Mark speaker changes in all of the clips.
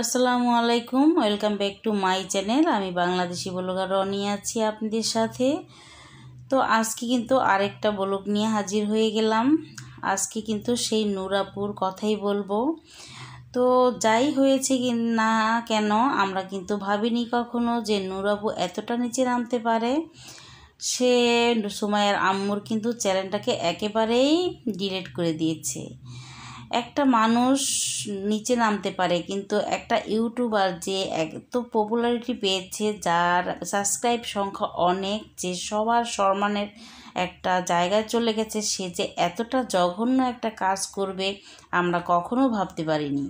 Speaker 1: আসসালামু আলাইকুম welcome back to my channel আমি বাংলাদেশি ব্লগার রনি আছি আপনাদের সাথে তো আজকে কিন্তু আরেকটা ব্লগ নিয়ে হাজির হয়ে গেলাম আজকে কিন্তু সেই নুরাপুর কথাই বলবো তো যাই হয়েছে কি না কেন আমরা কিন্তু ভাবিনি কখনো যে নুরাপু এতটা নিচে নামতে পারে সে সুমায়ের আম্মুর কিন্তু চ্যানেলটাকে একেবারেই ডিলেট করে দিয়েছে একটা মানুষ নিচে নামতে পারে কিন্তু একটা ইউটিউবার যে এত পপুলারিটি পেয়েছে যার সাবস্ক্রাইব সংখ্যা অনেক যে সবার সম্মানের একটা জায়গায় চলে গেছে সে যে এতটা জঘন্য একটা কাজ করবে আমরা কখনো ভাবতে পারিনি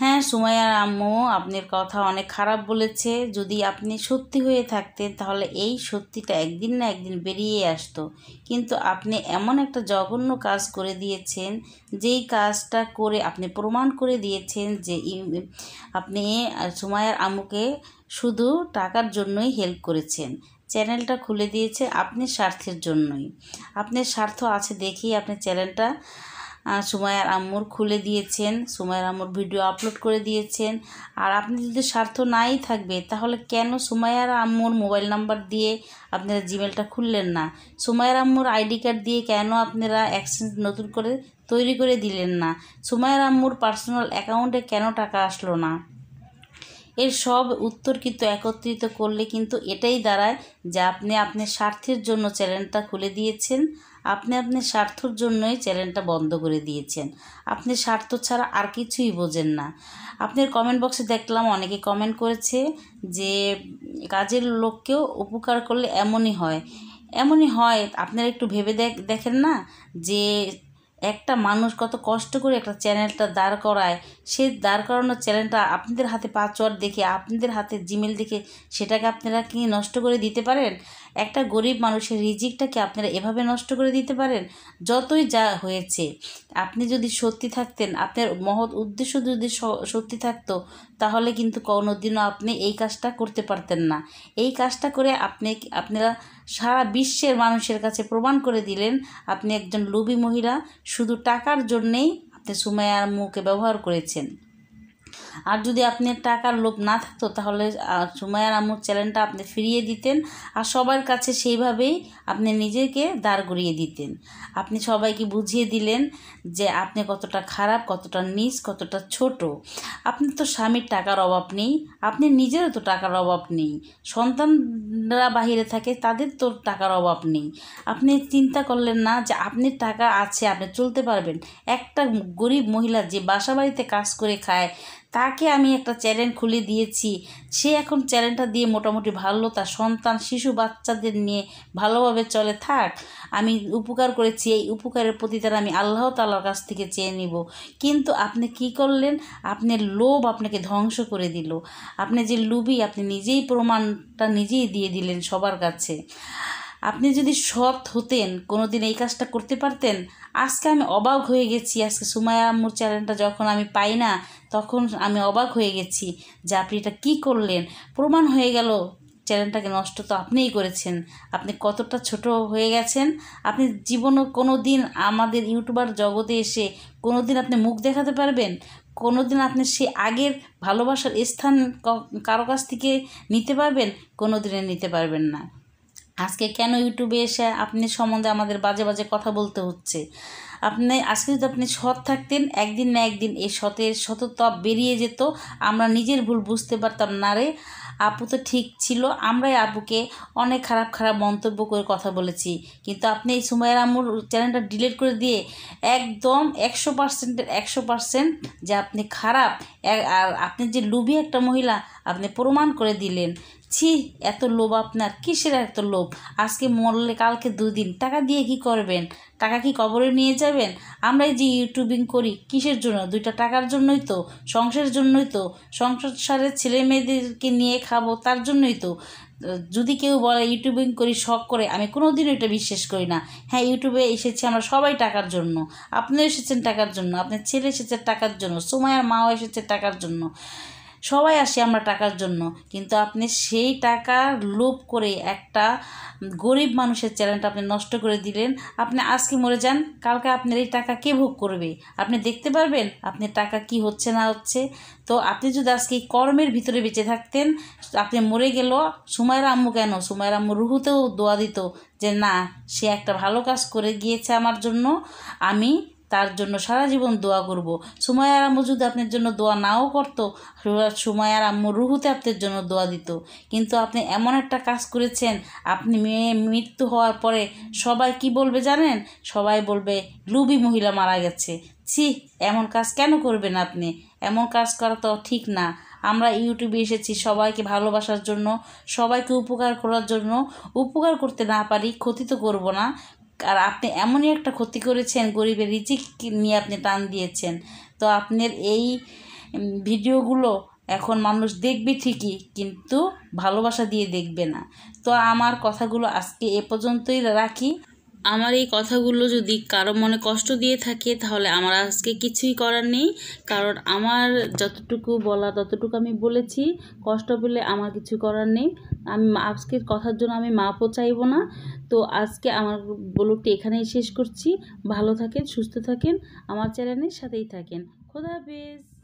Speaker 1: হ্যাঁ সুমাইয়ার আম্মু আপনার কথা অনেক খারাপ বলেছে যদি আপনি সত্যি হয়ে থাকতেন তাহলে এই সত্যিটা একদিন না একদিন বেরিয়ে আসতো কিন্তু আপনি এমন একটা জঘন্য কাজ করে দিয়েছেন যেই কাজটা করে আপনি প্রমাণ করে দিয়েছেন যে আপনি সুমাইয়ার আম্মুকে শুধু টাকার জন্যই হেল্প করেছেন চ্যানেলটা খুলে দিয়েছে আপনি স্বার্থের জন্যই আপনার স্বার্থ আছে দেখেই আপনি চ্যানেলটা সুমায়ার আম্মুর খুলে দিয়েছেন সুমায়ার আম্মুর ভিডিও আপলোড করে দিয়েছেন আর আপনি যদি স্বার্থ নাই থাকবে তাহলে কেন সুমায়ার আম্মুর মোবাইল নাম্বার দিয়ে আপনারা জিমেলটা খুললেন না সুমায়ার আম্মুর আইডি কার্ড দিয়ে কেন আপনারা অ্যাক্সেঞ্জ নতুন করে তৈরি করে দিলেন না সুমায়ার আম্মুর পার্সোনাল অ্যাকাউন্টে কেন টাকা আসলো না এর সব উত্তর কিন্তু একত্রিত করলে কিন্তু এটাই দাঁড়ায় যে আপনি আপনার স্বার্থের জন্য চ্যানেলটা খুলে দিয়েছেন আপনি আপনার স্বার্থর জন্যই চ্যানেলটা বন্ধ করে দিয়েছেন আপনি স্বার্থ ছাড়া আর কিছুই বোঝেন না আপনার কমেন্ট বক্সে দেখলাম অনেকে কমেন্ট করেছে যে কাজের লোককেও উপকার করলে এমনই হয় এমনই হয় আপনারা একটু ভেবে দেখ দেখেন না যে একটা মানুষ কত কষ্ট করে একটা চ্যানেলটা দাঁড় করায় সেই দাঁড় করানোর চ্যানেলটা আপনাদের হাতে পাসওয়ার্ড দেখে আপনাদের হাতে জিমেল দেখে সেটাকে আপনারা কি নষ্ট করে দিতে পারেন একটা গরিব মানুষের রিজিকটাকে আপনারা এভাবে নষ্ট করে দিতে পারেন যতই যা হয়েছে আপনি যদি সত্যি থাকতেন আপনার মহৎ উদ্দেশ্য যদি সত্যি থাকতো তাহলে কিন্তু কোনোদিনও আপনি এই কাজটা করতে পারতেন না এই কাজটা করে আপনি আপনারা সারা বিশ্বের মানুষের কাছে প্রমাণ করে দিলেন আপনি একজন লুবি মহিলা শুধু টাকার জন্যেই আপনি সুমায়ার মুখে ব্যবহার করেছেন আর যদি আপনার টাকার লোভ না থাকতো তাহলে সুমায়ার আমুর চ্যানেলটা আপনি ফিরিয়ে দিতেন আর সবার কাছে সেইভাবেই আপনি নিজেকে দাঁড় করিয়ে দিতেন আপনি সবাইকে বুঝিয়ে দিলেন যে আপনি কতটা খারাপ কতটা নিচ কতটা ছোট আপনি তো স্বামীর টাকার অভাব নেই আপনি নিজেরও তো টাকার অভাব নেই সন্তানরা বাহিরে থাকে তাদের তো টাকার অভাব নেই আপনি চিন্তা করলেন না যে আপনি টাকা আছে আপনি চলতে পারবেন একটা গরিব মহিলা যে বাসা বাড়িতে কাজ করে খায় তাকে আমি একটা চ্যানেল খুলে দিয়েছি সে এখন চ্যানেলটা দিয়ে মোটামুটি ভালো তার সন্তান শিশু বাচ্চাদের নিয়ে ভালোভাবে চলে থাক আমি উপকার করেছি এই উপকারের প্রতি তারা আমি আল্লাহ তালার কাছ থেকে চেয়ে নিব কিন্তু আপনি কি করলেন আপনি লোভ আপনাকে ধ্বংস করে দিল আপনি যে লুবি আপনি নিজেই প্রমাণটা নিজেই দিয়ে দিলেন সবার কাছে আপনি যদি সৎ হতেন কোনো দিন এই কাজটা করতে পারতেন আজকে আমি অবাক হয়ে গেছি আজকে সুমায়া আম্মুর চ্যানেলটা যখন আমি পাই না তখন আমি অবাক হয়ে গেছি যে আপনি এটা কী করলেন প্রমাণ হয়ে গেল চ্যানেলটাকে নষ্ট তো আপনিই করেছেন আপনি কতটা ছোট হয়ে গেছেন আপনি জীবনে কোনো দিন আমাদের ইউটিউবার জগতে এসে কোনো দিন আপনি মুখ দেখাতে পারবেন কোনো দিন আপনি সে আগের ভালোবাসার স্থান কারো কাছ থেকে নিতে পারবেন কোনো দিনে নিতে পারবেন না আজকে কেন ইউটিউবে এসে আপনি সম্বন্ধে আমাদের বাজে বাজে কথা বলতে হচ্ছে আপনি আজকে যদি আপনি সৎ থাকতেন একদিন না একদিন এই সতের সততা বেরিয়ে যেত আমরা নিজের ভুল বুঝতে পারতাম না রে আপু তো ঠিক ছিল আমরাই আপুকে অনেক খারাপ খারাপ মন্তব্য করে কথা বলেছি কিন্তু আপনি এই সময়ের আমুর চ্যানেলটা ডিলিট করে দিয়ে একদম একশো পার্সেন্টের একশো পার্সেন্ট যে আপনি খারাপ আর আপনি যে লুবি একটা মহিলা আপনি প্রমাণ করে দিলেন ছি এত লোভ আপনার কিসের এত লোভ আজকে মরলে কালকে দুদিন টাকা দিয়ে কি করবেন টাকা কি কবরে নিয়ে যাবেন আমরা যে ইউটিউবিং করি কিসের জন্য দুইটা টাকার জন্যই তো সংসারের জন্যই তো সংসারের ছেলে মেয়েদেরকে নিয়ে খাবো তার জন্যই তো যদি কেউ বলে ইউটিউবিং করি শখ করে আমি কোনো দিনও এটা বিশ্বাস করি না হ্যাঁ ইউটিউবে এসেছি আমরা সবাই টাকার জন্য আপনিও এসেছেন টাকার জন্য আপনার ছেলে এসেছে টাকার জন্য সোমায়ার মাও এসেছে টাকার জন্য সবাই আসি আমরা টাকার জন্য কিন্তু আপনি সেই টাকা লোভ করে একটা গরিব মানুষের চ্যালেঞ্জটা আপনি নষ্ট করে দিলেন আপনি আজকে মরে যান কালকে আপনার এই টাকা কে ভোগ করবে আপনি দেখতে পারবেন আপনি টাকা কি হচ্ছে না হচ্ছে তো আপনি যদি আজকে কর্মের ভিতরে বেঁচে থাকতেন আপনি মরে গেল সুমায়ের আম্মু কেন সুমায়ের আম্মু রুহুতেও দোয়া দিত যে না সে একটা ভালো কাজ করে গিয়েছে আমার জন্য আমি তার জন্য সারা জীবন দোয়া করব সুমায়ার আম্মু যদি আপনার জন্য দোয়া নাও করতো সুমায়ার আম্মু রুহুতে আপনার জন্য দোয়া দিত কিন্তু আপনি এমন একটা কাজ করেছেন আপনি মেয়ে মৃত্যু হওয়ার পরে সবাই কি বলবে জানেন সবাই বলবে লুবি মহিলা মারা গেছে ছি এমন কাজ কেন করবেন আপনি এমন কাজ করা তো ঠিক না আমরা ইউটিউবে এসেছি সবাইকে ভালোবাসার জন্য সবাইকে উপকার করার জন্য উপকার করতে না পারি ক্ষতি তো করবো না আর আপনি এমনই একটা ক্ষতি করেছেন গরিবের রিজিক নিয়ে আপনি টান দিয়েছেন তো আপনার এই ভিডিওগুলো এখন মানুষ দেখবে ঠিকই কিন্তু ভালোবাসা দিয়ে দেখবে না তো আমার কথাগুলো আজকে এ পর্যন্তই রাখি আমার এই কথাগুলো যদি কারো মনে কষ্ট দিয়ে থাকে তাহলে আমার আজকে কিছুই করার নেই কারণ আমার যতটুকু বলা ততটুকু আমি বলেছি কষ্ট পেলে আমার কিছু করার নেই আমি আজকের কথার জন্য আমি মাপও চাইব না তো আজকে আমার ব্লগটি এখানেই শেষ করছি ভালো থাকেন সুস্থ থাকেন আমার চ্যানেলের সাথেই থাকেন খোদা বেশ